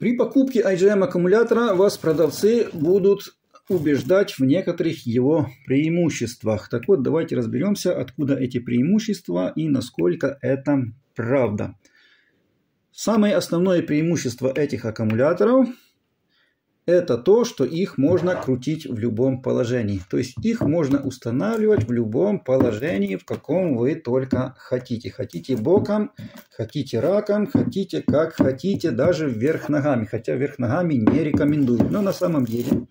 При покупке IGM аккумулятора вас продавцы будут убеждать в некоторых его преимуществах. Так вот, давайте разберемся, откуда эти преимущества и насколько это правда. Самое основное преимущество этих аккумуляторов – это то, что их можно крутить в любом положении. То есть их можно устанавливать в любом положении, в каком вы только хотите. Хотите боком, хотите раком, хотите как хотите, даже вверх ногами. Хотя вверх ногами не рекомендую. Но на самом деле,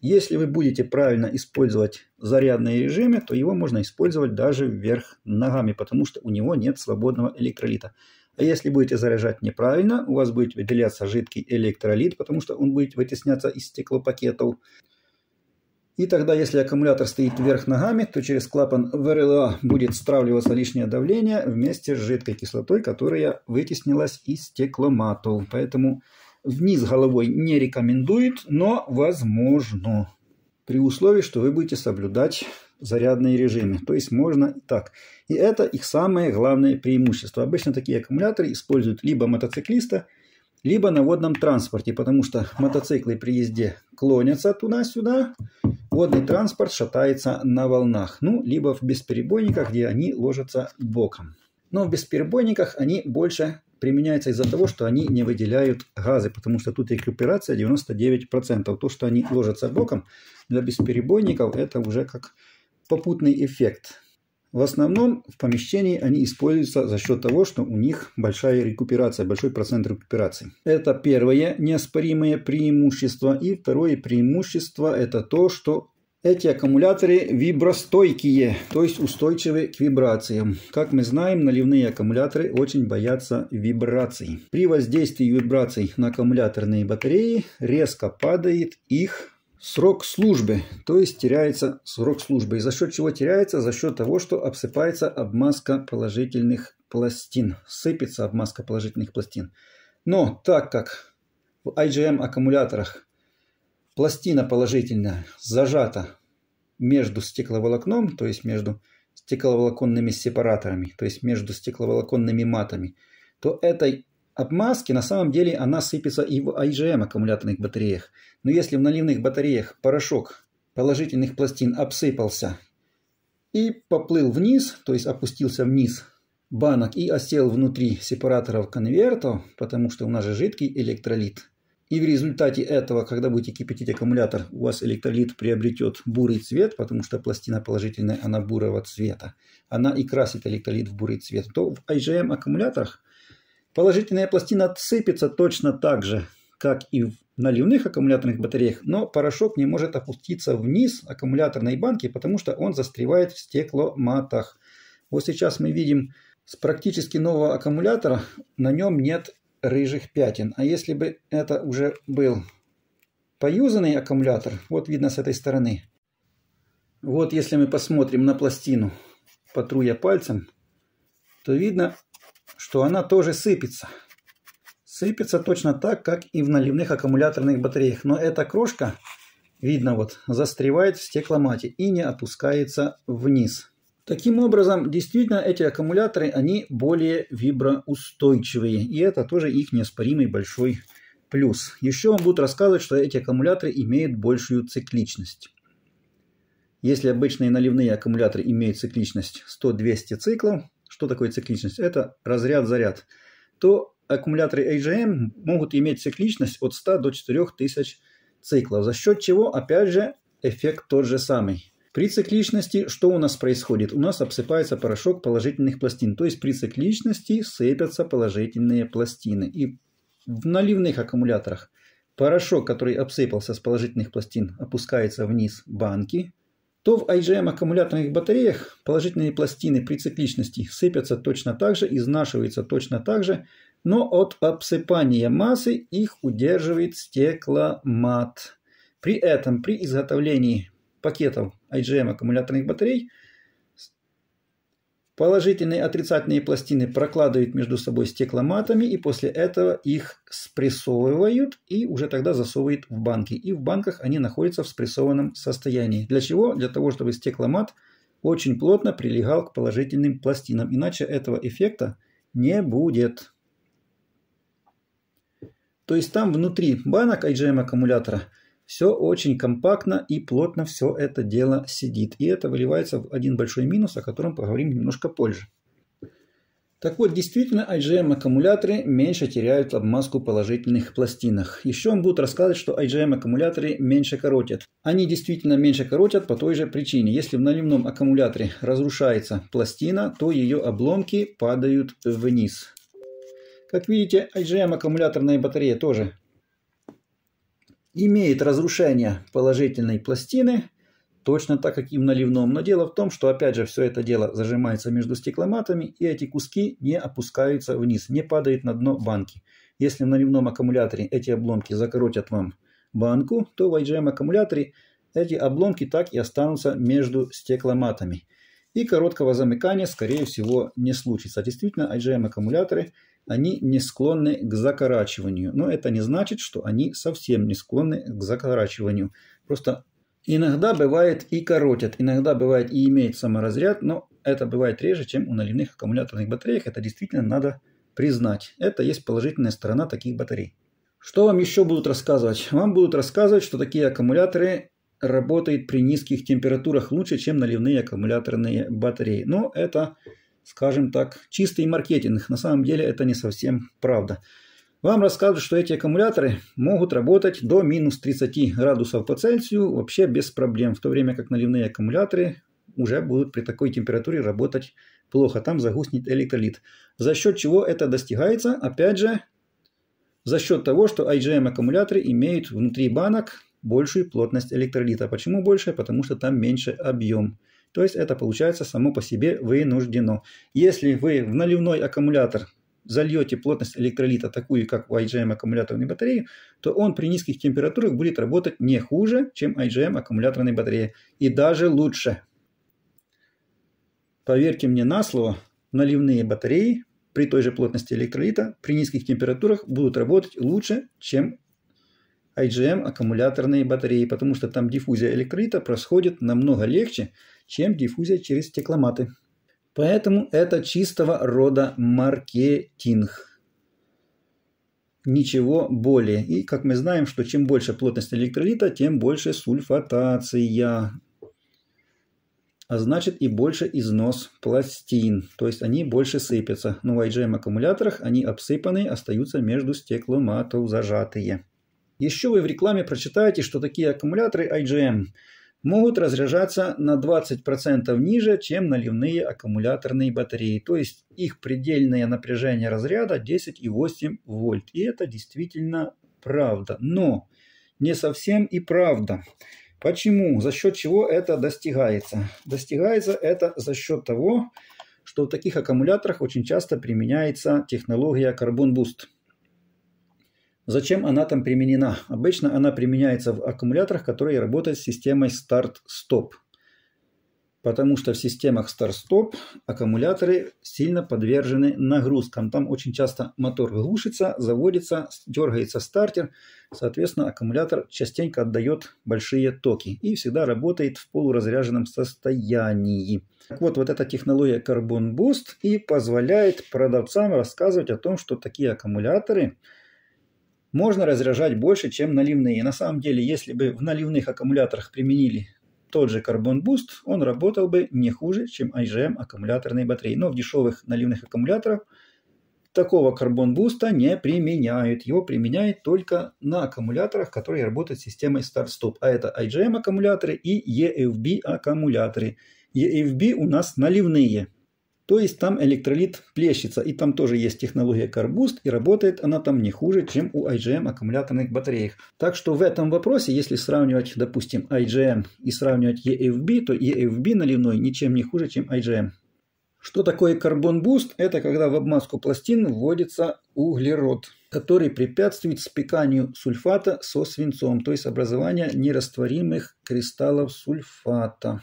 если вы будете правильно использовать зарядные режимы, то его можно использовать даже вверх ногами, потому что у него нет свободного электролита. А если будете заряжать неправильно, у вас будет выделяться жидкий электролит, потому что он будет вытесняться из стеклопакетов. И тогда, если аккумулятор стоит вверх ногами, то через клапан ВРЛА будет стравливаться лишнее давление вместе с жидкой кислотой, которая вытеснилась из стекломатов. Поэтому вниз головой не рекомендует, но возможно при условии, что вы будете соблюдать зарядные режимы. То есть можно и так. И это их самое главное преимущество. Обычно такие аккумуляторы используют либо мотоциклиста, либо на водном транспорте, потому что мотоциклы при езде клонятся туда-сюда, водный транспорт шатается на волнах, ну, либо в бесперебойниках, где они ложатся боком. Но в бесперебойниках они больше применяется из-за того, что они не выделяют газы, потому что тут рекуперация 99%. То, что они ложатся боком для бесперебойников, это уже как попутный эффект. В основном в помещении они используются за счет того, что у них большая рекуперация, большой процент рекуперации. Это первое неоспоримое преимущество. И второе преимущество это то, что эти аккумуляторы вибростойкие, то есть устойчивы к вибрациям. Как мы знаем, наливные аккумуляторы очень боятся вибраций. При воздействии вибраций на аккумуляторные батареи резко падает их срок службы, то есть теряется срок службы. И за счет чего теряется? За счет того, что обсыпается обмазка положительных пластин, сыпется обмазка положительных пластин. Но так как в IGM аккумуляторах Пластина положительно зажата между стекловолокном, то есть между стекловолоконными сепараторами, то есть между стекловолоконными матами, то этой обмазки на самом деле она сыпется и в IGM аккумуляторных батареях. Но если в наливных батареях порошок положительных пластин обсыпался и поплыл вниз, то есть опустился вниз банок и осел внутри сепараторов конвертов, потому что у нас же жидкий электролит – и в результате этого, когда будете кипятить аккумулятор, у вас электролит приобретет бурый цвет, потому что пластина положительная, она бурого цвета. Она и красит электролит в бурый цвет. То в IGM аккумуляторах положительная пластина цепится точно так же, как и в наливных аккумуляторных батареях, но порошок не может опуститься вниз аккумуляторной банки, потому что он застревает в стекломатах. Вот сейчас мы видим с практически нового аккумулятора, на нем нет рыжих пятен. А если бы это уже был поюзанный аккумулятор, вот видно с этой стороны. Вот если мы посмотрим на пластину, потруя пальцем, то видно, что она тоже сыпется. Сыпется точно так, как и в наливных аккумуляторных батареях. Но эта крошка, видно вот, застревает в стекломате и не опускается вниз. Таким образом, действительно, эти аккумуляторы, они более виброустойчивые. И это тоже их неоспоримый большой плюс. Еще вам будут рассказывать, что эти аккумуляторы имеют большую цикличность. Если обычные наливные аккумуляторы имеют цикличность 100-200 циклов, что такое цикличность? Это разряд-заряд. То аккумуляторы AGM могут иметь цикличность от 100 до 4000 циклов. За счет чего, опять же, эффект тот же самый. При цикличности что у нас происходит? У нас обсыпается порошок положительных пластин. То есть при цикличности сыпятся положительные пластины. И в наливных аккумуляторах порошок, который обсыпался с положительных пластин, опускается вниз банки, то в IGM эм аккумуляторных батареях положительные пластины при цикличности сыпятся точно так же, изнашиваются точно так же, но от обсыпания массы их удерживает стекломат. При этом при изготовлении пакетов IGM аккумуляторных батарей. Положительные и отрицательные пластины прокладывают между собой стекломатами и после этого их спрессовывают и уже тогда засовывают в банки. И в банках они находятся в спрессованном состоянии. Для чего? Для того, чтобы стекломат очень плотно прилегал к положительным пластинам. Иначе этого эффекта не будет. То есть там внутри банок IGM аккумулятора – все очень компактно и плотно все это дело сидит. И это выливается в один большой минус, о котором поговорим немножко позже. Так вот, действительно, IGM-аккумуляторы эм меньше теряют обмазку положительных пластинах. Еще он будет рассказывать, что IGM-аккумуляторы эм меньше коротят. Они действительно меньше коротят по той же причине. Если в наливном аккумуляторе разрушается пластина, то ее обломки падают вниз. Как видите, IGM-аккумуляторная эм батарея тоже имеет разрушение положительной пластины, точно так, как и в наливном. Но дело в том, что, опять же, все это дело зажимается между стекломатами, и эти куски не опускаются вниз, не падают на дно банки. Если в наливном аккумуляторе эти обломки закоротят вам банку, то в IGM аккумуляторе эти обломки так и останутся между стекломатами. И короткого замыкания, скорее всего, не случится. Действительно, IGM аккумуляторы – они не склонны к закорачиванию. Но это не значит, что они совсем не склонны к закорачиванию. Просто иногда бывает и коротят, иногда бывает и имеет саморазряд, но это бывает реже, чем у наливных аккумуляторных батареек. Это действительно надо признать. Это есть положительная сторона таких батарей. Что вам еще будут рассказывать? Вам будут рассказывать, что такие аккумуляторы работают при низких температурах лучше, чем наливные аккумуляторные батареи. Но это скажем так, чистый маркетинг. На самом деле это не совсем правда. Вам расскажут, что эти аккумуляторы могут работать до минус 30 градусов по Цельсию вообще без проблем, в то время как наливные аккумуляторы уже будут при такой температуре работать плохо, там загуснет электролит. За счет чего это достигается? Опять же, за счет того, что IGM эм аккумуляторы имеют внутри банок большую плотность электролита. Почему больше? Потому что там меньше объем. То есть это получается само по себе вынуждено. Если вы в наливной аккумулятор зальете плотность электролита такую, как у IGM аккумуляторной батареи, то он при низких температурах будет работать не хуже, чем IGM аккумуляторной батареи. И даже лучше. Поверьте мне на слово, наливные батареи при той же плотности электролита при низких температурах будут работать лучше, чем IGM аккумуляторные батареи, потому что там диффузия электролита происходит намного легче, чем диффузия через стекломаты. Поэтому это чистого рода маркетинг. Ничего более. И как мы знаем, что чем больше плотность электролита, тем больше сульфатация. А значит и больше износ пластин. То есть они больше сыпятся. Но в IGM эм аккумуляторах они обсыпаны, остаются между стекломатов зажатые. Еще вы в рекламе прочитаете, что такие аккумуляторы IGM могут разряжаться на 20% ниже, чем наливные аккумуляторные батареи. То есть их предельное напряжение разряда 10,8 вольт. И это действительно правда. Но не совсем и правда. Почему? За счет чего это достигается? Достигается это за счет того, что в таких аккумуляторах очень часто применяется технология Carbon Boost – Зачем она там применена? Обычно она применяется в аккумуляторах, которые работают с системой старт-стоп. Потому что в системах старт-стоп аккумуляторы сильно подвержены нагрузкам. Там очень часто мотор глушится, заводится, дергается стартер. Соответственно, аккумулятор частенько отдает большие токи и всегда работает в полуразряженном состоянии. Так вот, вот эта технология Carbon Boost и позволяет продавцам рассказывать о том, что такие аккумуляторы – можно разряжать больше, чем наливные. И на самом деле, если бы в наливных аккумуляторах применили тот же Carbon Boost, он работал бы не хуже, чем IGM аккумуляторные батареи. Но в дешевых наливных аккумуляторах такого Carbon Boost не применяют. Его применяют только на аккумуляторах, которые работают с системой Start-Stop. А это IGM аккумуляторы и EFB аккумуляторы. EFB у нас наливные. То есть там электролит плещется, и там тоже есть технология Carboost, и работает она там не хуже, чем у IGM аккумуляторных батареек. Так что в этом вопросе, если сравнивать, допустим, IGM и сравнивать EFB, то EFB наливной ничем не хуже, чем IGM. Что такое карбон буст? Это когда в обмазку пластин вводится углерод, который препятствует спеканию сульфата со свинцом, то есть образование нерастворимых кристаллов сульфата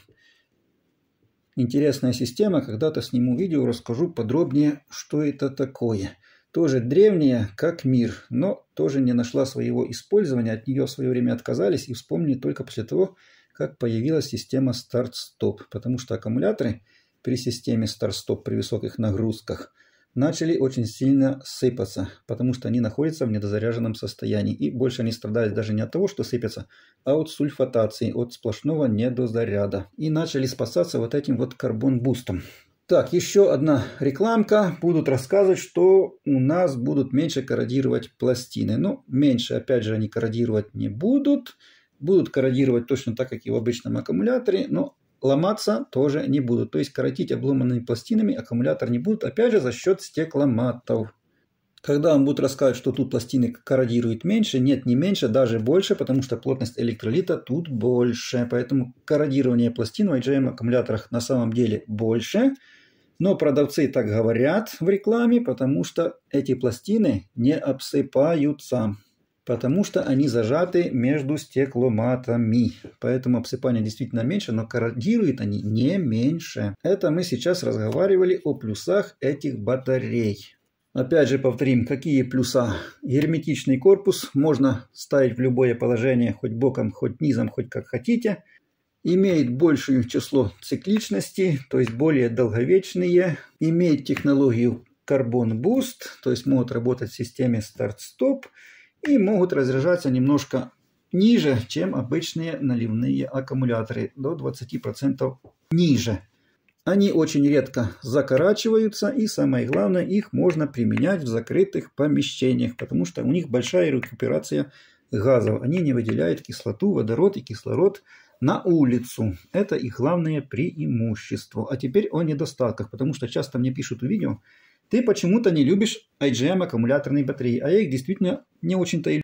интересная система. Когда-то сниму видео, расскажу подробнее, что это такое. Тоже древняя, как мир, но тоже не нашла своего использования. От нее в свое время отказались и вспомнили только после того, как появилась система старт-стоп. Потому что аккумуляторы при системе старт-стоп при высоких нагрузках – начали очень сильно сыпаться, потому что они находятся в недозаряженном состоянии. И больше они страдали даже не от того, что сыпятся, а от сульфатации, от сплошного недозаряда. И начали спасаться вот этим вот карбон-бустом. Так, еще одна рекламка. Будут рассказывать, что у нас будут меньше корродировать пластины. но ну, меньше, опять же, они корродировать не будут. Будут корродировать точно так, как и в обычном аккумуляторе, но ломаться тоже не будут. То есть коротить обломанными пластинами аккумулятор не будут, опять же за счет стекломатов. Когда вам будут рассказывать, что тут пластины корродируют меньше, нет, не меньше, даже больше, потому что плотность электролита тут больше. Поэтому корродирование пластин в IGM эм аккумуляторах на самом деле больше. Но продавцы так говорят в рекламе, потому что эти пластины не обсыпаются потому что они зажаты между стекломатами. Поэтому обсыпание действительно меньше, но корродируют они не меньше. Это мы сейчас разговаривали о плюсах этих батарей. Опять же повторим, какие плюса. Герметичный корпус можно ставить в любое положение, хоть боком, хоть низом, хоть как хотите. Имеет большее число цикличности, то есть более долговечные. Имеет технологию Carbon Boost, то есть могут работать в системе старт-стоп и могут разряжаться немножко ниже, чем обычные наливные аккумуляторы, до 20% ниже. Они очень редко закорачиваются и самое главное, их можно применять в закрытых помещениях, потому что у них большая рекуперация газов. Они не выделяют кислоту, водород и кислород на улицу. Это их главное преимущество. А теперь о недостатках, потому что часто мне пишут в видео, ты почему-то не любишь IGM эм аккумуляторные батареи, а я их действительно не очень-то и